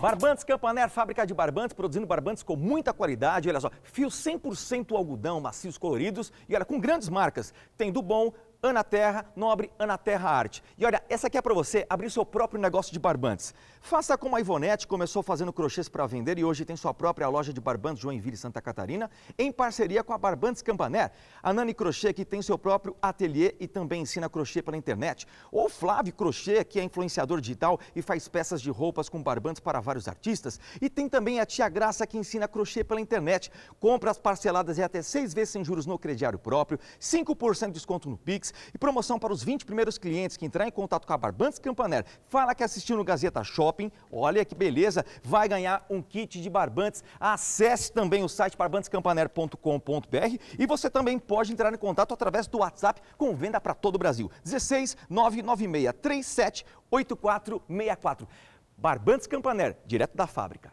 Barbantes Campaner, fábrica de barbantes, produzindo barbantes com muita qualidade. Olha só, fios 100% algodão, macios coloridos e olha, com grandes marcas. Tem do bom Ana Terra Nobre, Ana Terra Arte. E olha, essa aqui é para você abrir seu próprio negócio de barbantes. Faça como a Ivonete começou fazendo crochês para vender e hoje tem sua própria loja de barbantes Joinville, Santa Catarina, em parceria com a Barbantes Campané. A Nani Crochê, que tem seu próprio ateliê e também ensina crochê pela internet. Ou Flávio Crochê, que é influenciador digital e faz peças de roupas com barbantes para vários artistas. E tem também a Tia Graça, que ensina crochê pela internet. Compras parceladas e é até seis vezes sem juros no crediário próprio, 5% de desconto no Pix e promoção para os 20 primeiros clientes que entrar em contato com a Barbantes Campaner. Fala que assistiu no Gazeta Shopping. Olha que beleza. Vai ganhar um kit de barbantes. Acesse também o site barbantescampaner.com.br e você também pode entrar em contato através do WhatsApp com venda para todo o Brasil. 16 996 37 8464. Barbantes Campaner, direto da fábrica.